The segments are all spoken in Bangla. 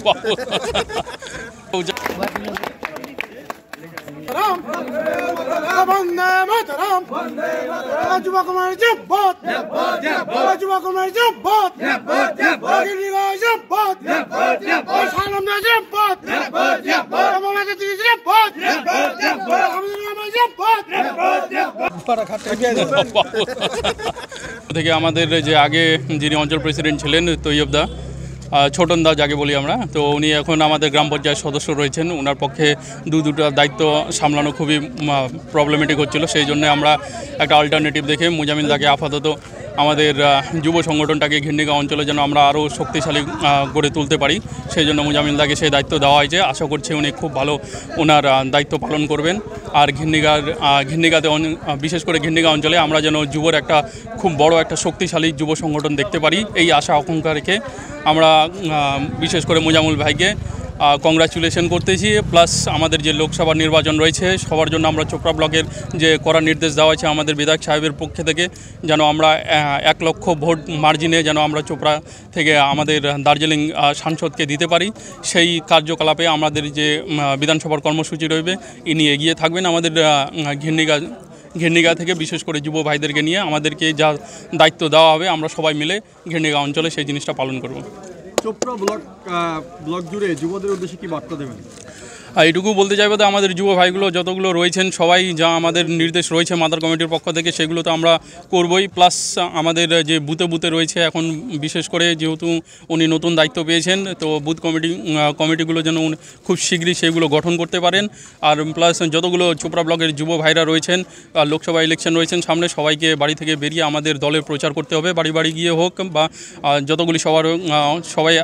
থেকে আমাদের যে আগে যিনি অঞ্চল প্রেসিডেন্ট ছিলেন দা ছোটন দা যাকে বলি আমরা তো উনি এখন আমাদের গ্রাম পঞ্চায়েত সদস্য রয়েছেন ওনার পক্ষে দু দুটো দায়িত্ব সামলানো খুবই প্রবলেমেটিক হচ্ছিল সেই জন্য আমরা একটা অল্টারনেটিভ দেখে মুজামিনদাকে দাকে আপাতত আমাদের যুব সংগঠনটাকে ঘিন্ডিগা অঞ্চলে যেন আমরা আরও শক্তিশালী গড়ে তুলতে পারি সেই জন্য মুজামিলদাকে সেই দায়িত্ব দেওয়া হয়েছে আশা করছি উনি খুব ভালো ওনার দায়িত্ব পালন করবেন আর ঘিন্ডিগার ঘিন্ডিগাতে বিশেষ করে ঘিন্ডিগা অঞ্চলে আমরা যেন যুবর একটা খুব বড় একটা শক্তিশালী যুব সংগঠন দেখতে পারি এই আশা আকাঙ্ক্ষা রেখে আমরা বিশেষ করে মুজামুল ভাইকে কংগ্রাচুলেশন করতেছি প্লাস আমাদের যে লোকসভা নির্বাচন রয়েছে সবার জন্য আমরা চোপড়া ব্লকের যে করা নির্দেশ দেওয়া আছে আমাদের বিধায়ক সাহেবের পক্ষে থেকে যেন আমরা এক লক্ষ ভোট মার্জিনে যেন আমরা চোপড়া থেকে আমাদের দার্জিলিং সাংসদকে দিতে পারি সেই কার্যকলাপে আমাদের যে বিধানসভার কর্মসূচি রয়েবে ইনি এগিয়ে থাকবেন আমাদের ঘিন্নিগা ঘিন্নিগা থেকে বিশেষ করে যুব ভাইদেরকে নিয়ে আমাদেরকে যা দায়িত্ব দেওয়া হবে আমরা সবাই মিলে ঘির্নিগা অঞ্চলে সেই জিনিসটা পালন করব চোপড়া ব্লক ব্লক জুড়ে যুবদের উদ্দেশ্যে কি বার্তা দেবেন এইটুকু বলতে চাইবো তো আমাদের যুব ভাইগুলো যতগুলো রয়েছেন সবাই যা আমাদের নির্দেশ রয়েছে মাদার কমিটির পক্ষ থেকে সেগুলো তো আমরা করবই প্লাস আমাদের যে বুথে বুথে রয়েছে এখন বিশেষ করে যেহেতু উনি নতুন দায়িত্ব পেয়েছেন তো বুথ কমিটি কমিটিগুলো যেন খুব শীঘ্রই সেগুলো গঠন করতে পারেন আর প্লাস যতগুলো চোপড়া ব্লকের যুব ভাইরা রয়েছেন আর লোকসভা ইলেকশন রয়েছেন সামনে সবাইকে বাড়ি থেকে বেরিয়ে আমাদের দলের প্রচার করতে হবে বাড়ি বাড়ি গিয়ে হোক বা যতগুলি সবার সবাই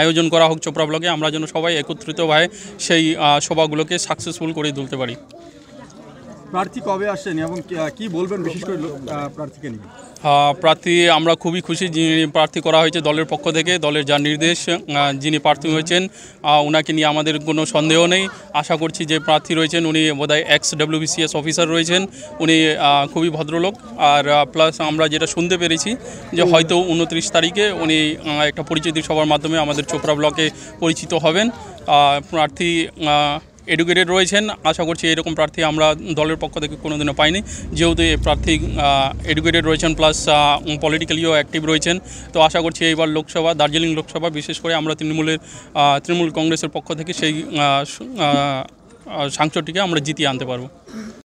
আয়োজন করা হোক চোপড়া ব্লকে আমরা যেন সবাই একত্রিত হয় সেই সভাগুলোকে সাকসেসফুল করে তুলতে পারি প্রার্থী কবে আসেন এবং কি বলবেন বিশেষ করে প্রার্থীকে নিয়ে প্রার্থী আমরা খুবই খুশি যিনি প্রার্থী করা হয়েছে দলের পক্ষ থেকে দলের যা নির্দেশ যিনি প্রার্থী হয়েছেন ওনাকে নিয়ে আমাদের কোনো সন্দেহ নেই আশা করছি যে প্রার্থী রয়েছেন উনি বোধহয় এক্স ডব্লিউবিসিএস অফিসার রয়েছেন উনি খুবই ভদ্রলোক আর প্লাস আমরা যেটা শুনতে পেরেছি যে হয়তো উনত্রিশ তারিখে উনি একটা পরিচিতি সভার মাধ্যমে আমাদের চোপড়া ব্লকে পরিচিত হবেন প্রার্থী এডুকেটেড রয়েছেন আশা করছি এরকম প্রার্থী আমরা দলের পক্ষ থেকে কোনোদিনও পাইনি যেহেতু এই প্রার্থী এডুকেটেড রয়েছেন প্লাস পলিটিক্যালিও অ্যাক্টিভ রয়েছেন তো আশা করছি এইবার লোকসভা দার্জিলিং লোকসভা বিশেষ করে আমরা তৃণমূলের তৃণমূল কংগ্রেসের পক্ষ থেকে সেই সাংসদটিকে আমরা জিতিয়ে আনতে পারবো